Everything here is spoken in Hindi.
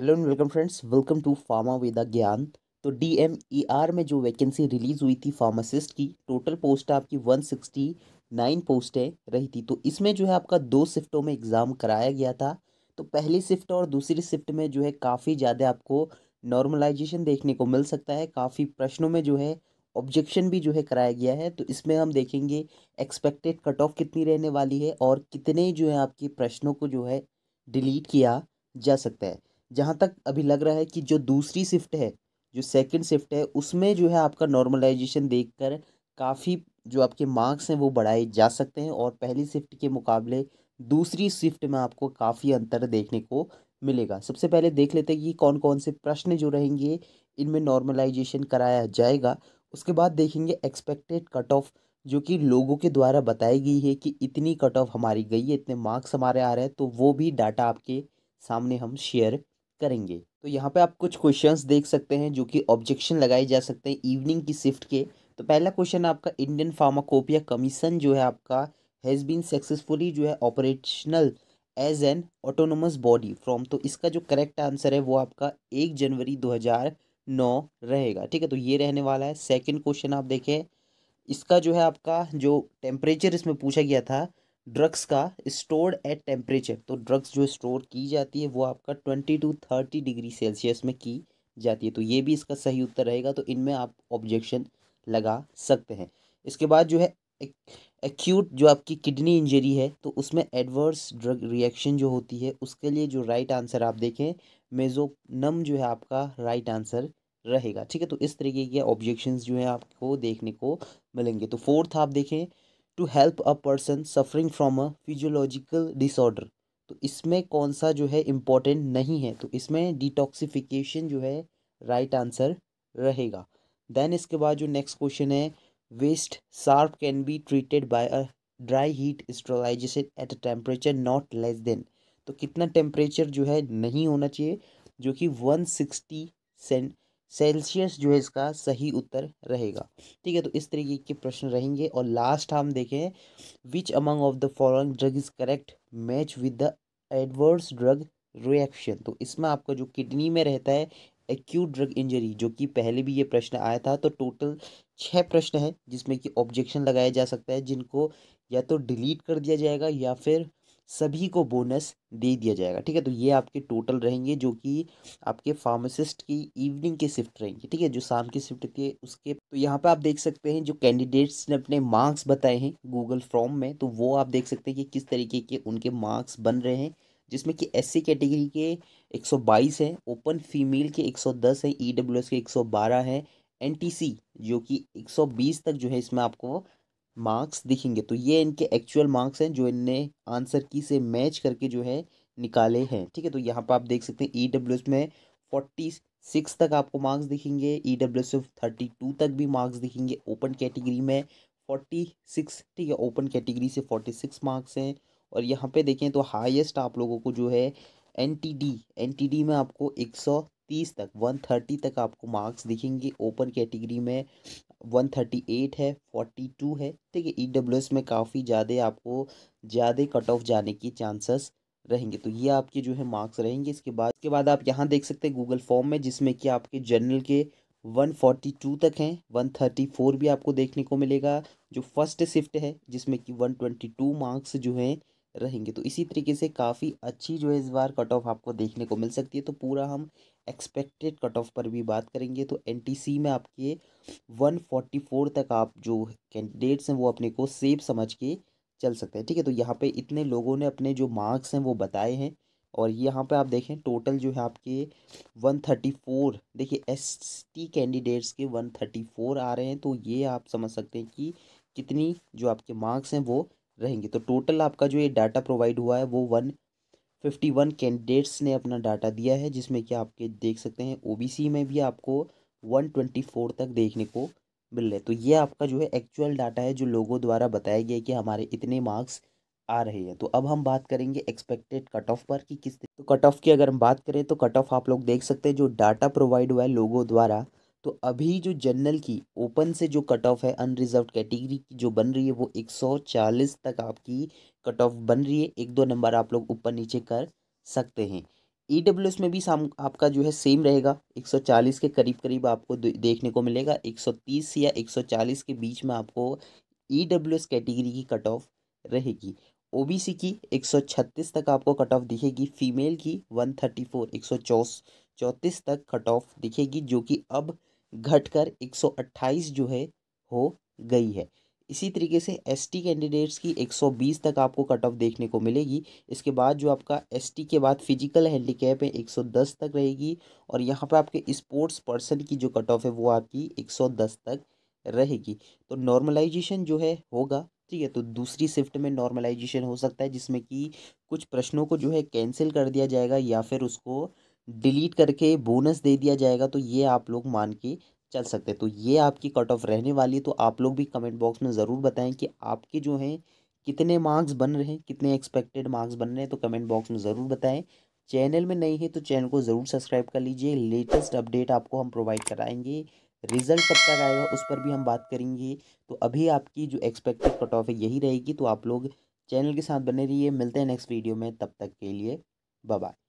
hello and welcome friends welcome to pharma Veda Gyan तो डी एम ई आर में जो वैकेंसी रिलीज़ हुई थी फार्मासिस्ट की टोटल पोस्ट आपकी वन सिक्सटी नाइन पोस्टें रही थी तो इसमें जो है आपका दो शिफ्टों में एग्ज़ाम कराया गया था तो पहली शिफ्ट और दूसरी शिफ्ट में जो है काफ़ी ज़्यादा आपको नॉर्मलाइजेशन देखने को मिल सकता है काफ़ी प्रश्नों में जो है ऑब्जेक्शन भी जो है कराया गया है तो इसमें हम देखेंगे एक्सपेक्टेड कट ऑफ कितनी रहने वाली है और कितने जो है आपके प्रश्नों को जो है डिलीट किया जा सकता है जहाँ तक अभी लग रहा है कि जो दूसरी शिफ्ट है जो सेकंड शिफ्ट है उसमें जो है आपका नॉर्मलाइजेशन देखकर काफ़ी जो आपके मार्क्स हैं वो बढ़ाए जा सकते हैं और पहली शिफ्ट के मुकाबले दूसरी शिफ्ट में आपको काफ़ी अंतर देखने को मिलेगा सबसे पहले देख लेते हैं कि कौन कौन से प्रश्न जो रहेंगे इनमें नॉर्मलाइजेशन कराया जाएगा उसके बाद देखेंगे एक्सपेक्टेड कट ऑफ जो कि लोगों के द्वारा बताई गई है कि इतनी कट ऑफ हमारी गई है इतने मार्क्स हमारे आ रहे हैं तो वो भी डाटा आपके सामने हम शेयर करेंगे तो यहाँ पे आप कुछ क्वेश्चंस देख सकते हैं जो कि ऑब्जेक्शन लगाए जा सकते हैं इवनिंग की शिफ्ट के तो पहला क्वेश्चन आपका इंडियन फार्माकोपिया कमीशन जो है आपका हैज़ बीन सक्सेसफुली जो है operational as an autonomous body from तो इसका जो करेक्ट आंसर है वो आपका एक जनवरी दो हज़ार नौ रहेगा ठीक है तो ये रहने वाला है सेकेंड क्वेश्चन आप देखें इसका जो है आपका जो टेम्परेचर इसमें पूछा गया था ड्रग्स का स्टोर्ड एट टेम्परेचर तो ड्रग्स जो स्टोर की जाती है वो आपका twenty to thirty degree Celsius में की जाती है तो ये भी इसका सही उत्तर रहेगा तो इनमें आप ऑब्जेक्शन लगा सकते हैं इसके बाद जो है एक्यूट जो आपकी किडनी इंजरी है तो उसमें एडवर्स ड्रग रिएक्शन जो होती है उसके लिए जो राइट आंसर आप देखें मेजोनम जो है आपका राइट आंसर रहेगा ठीक है तो इस तरीके के ऑब्जेक्शंस जो है आपको देखने को मिलेंगे तो फोर्थ आप देखें to help a person suffering from a physiological disorder तो इसमें कौन सा जो है इम्पोर्टेंट नहीं है तो इसमें डिटॉक्सिफिकेशन जो है राइट right आंसर रहेगा देन इसके बाद जो नेक्स्ट क्वेश्चन है waste sharp can be treated by a dry heat sterilization at a temperature not less than तो कितना टेम्परेचर जो है नहीं होना चाहिए जो कि वन सिक्सटी सेंट सेल्सियस जो है इसका सही उत्तर रहेगा ठीक है तो इस तरीके के प्रश्न रहेंगे और लास्ट हम देखें which among of the following drug is correct match with the adverse drug reaction तो इसमें आपका जो किडनी में रहता है एक्यूट ड्रग इंजरी जो कि पहले भी ये प्रश्न आया था तो टोटल छः प्रश्न है जिसमें कि ऑब्जेक्शन लगाया जा सकता है जिनको या तो डिलीट कर दिया जाएगा या फिर सभी को बोनस दे दिया जाएगा ठीक है तो ये आपके टोटल रहेंगे जो कि आपके फार्मासिस्ट की इवनिंग की शिफ्ट रहेंगी ठीक है जो शाम की शिफ्ट थी उसके तो यहाँ पे आप देख सकते हैं जो कैंडिडेट्स ने अपने मार्क्स बताए हैं गूगल फॉर्म में तो वो आप देख सकते हैं कि किस तरीके के उनके मार्क्स बन रहे हैं जिसमें कि एस कैटेगरी के एक हैं ओपन फीमेल के एक हैं ई के एक हैं एन जो कि 120 तक जो है इसमें आपको मार्क्स दिखेंगे तो ये इनके एक्चुअल मार्क्स हैं जो इनने आंसर की से मैच करके जो है निकाले हैं ठीक है तो यहाँ पर आप देख सकते हैं ई डब्ल्यू एस में फोर्टी सिक्स तक आपको मार्क्स दिखेंगे ई डब्ल्यू एस में थर्टी टू तक भी मार्क्स दिखेंगे ओपन कैटेगरी में फोर्टी सिक्स ठीक है ओपन कैटेगरी से फोर्टी सिक्स मार्क्स हैं और यहाँ पे देखें तो हाईएस्ट आप लोगों को जो है N T D N T D में आपको एक सौ तीस तक वन थर्टी तक आपको मार्क्स दिखेंगे ओपन कैटेगरी में वन थर्टी एट है फोर्टी टू है ठीक है ई डब्ल्यू एस में काफ़ी ज़्यादा आपको ज़्यादा कट ऑफ जाने की चांसेस रहेंगे तो ये आपके जो है मार्क्स रहेंगे इसके बाद इसके बाद आप यहाँ देख सकते हैं गूगल फॉर्म में जिसमें कि आपके जनरल के वन फोर्टी टू तक हैं वन थर्टी फोर भी आपको देखने को मिलेगा जो फर्स्ट शिफ्ट है जिसमें कि वन ट्वेंटी टू मार्क्स जो हैं रहेंगे तो इसी तरीके से काफ़ी अच्छी जो है इस बार कट ऑफ आपको देखने को मिल सकती है तो पूरा हम एक्सपेक्टेड कट ऑफ पर भी बात करेंगे तो एनटीसी में आपके फोर तक आप जो कैंडिडेट्स हैं वो अपने को सेफ समझ के चल सकते हैं ठीक है तो यहाँ पे इतने लोगों ने अपने जो मार्क्स हैं वो बताए हैं और यहाँ पे आप देखें टोटल जो है आपके वन थर्टी फोर देखिए एस टी कैंडिडेट्स के वन थर्टी फोर आ रहे हैं तो ये आप समझ सकते हैं कि कितनी जो आपके मार्क्स हैं वो रहेंगे तो टोटल आपका जो ये डाटा प्रोवाइड हुआ है वो वन फिफ्टी वन कैंडिडेट्स ने अपना डाटा दिया है जिसमें कि आपके देख सकते हैं ओबीसी में भी आपको वन ट्वेंटी फोर तक देखने को मिल रहे तो ये आपका जो है एक्चुअल डाटा है जो लोगों द्वारा बताया गया कि हमारे इतने मार्क्स आ रहे हैं तो अब हम बात करेंगे एक्सपेक्टेड कट ऑफ पर कि किस तो कट ऑफ की अगर हम बात करें तो कट ऑफ आप लोग देख सकते हैं जो डाटा प्रोवाइड हुआ है लोगों द्वारा तो अभी जो जनरल की ओपन से जो कट ऑफ है अनरिजर्व कैटेगरी की जो बन रही है वो 140 तक आपकी कट ऑफ बन रही है एक दो नंबर आप लोग ऊपर नीचे कर सकते हैं ई e में भी साम आपका जो है सेम रहेगा 140 के करीब करीब आपको देखने को मिलेगा 130 या 140 के बीच में आपको ई e कैटेगरी की कट ऑफ रहेगी ओबीसी की 136 तक आपको कट ऑफ दिखेगी फीमेल की 134 चौंतीस तक कट ऑफ दिखेगी जो कि अब घटकर 128 जो है हो गई है इसी तरीके से एसटी कैंडिडेट्स की 120 तक आपको कट ऑफ देखने को मिलेगी इसके बाद जो आपका एसटी के बाद फिजिकल हैंडीकैप है 110 तक रहेगी और यहाँ पर आपके स्पोर्ट्स पर्सन की जो कट ऑफ है वो आपकी 110 तक रहेगी तो नॉर्मलाइजेशन जो है होगा ठीक है तो दूसरी शिफ्ट में नॉर्मलाइजेशन हो सकता है जिसमें कि कुछ प्रश्नों को जो है कैंसिल कर दिया जाएगा या फिर उसको डिलीट करके बोनस दे दिया जाएगा तो ये आप लोग मान के चल सकते हैं तो ये आपकी कट ऑफ रहने वाली है तो आप लोग भी कमेंट बॉक्स में ज़रूर बताएं कि आपके जो हैं कितने मार्क्स बन रहे हैं कितने एक्सपेक्टेड मार्क्स बन रहे हैं तो कमेंट बॉक्स में ज़रूर बताएं चैनल में नहीं है तो चैनल को ज़रूर सब्सक्राइब कर लीजिए लेटेस्ट अपडेट आपको हम प्रोवाइड कराएंगे रिजल्ट कब तक आएगा उस पर भी हम बात करेंगे तो अभी आपकी जो एक्सपेक्टेड कट ऑफ है यही रहेगी तो आप लोग चैनल के साथ बने रहिए मिलते हैं नेक्स्ट वीडियो में तब तक के लिए बाय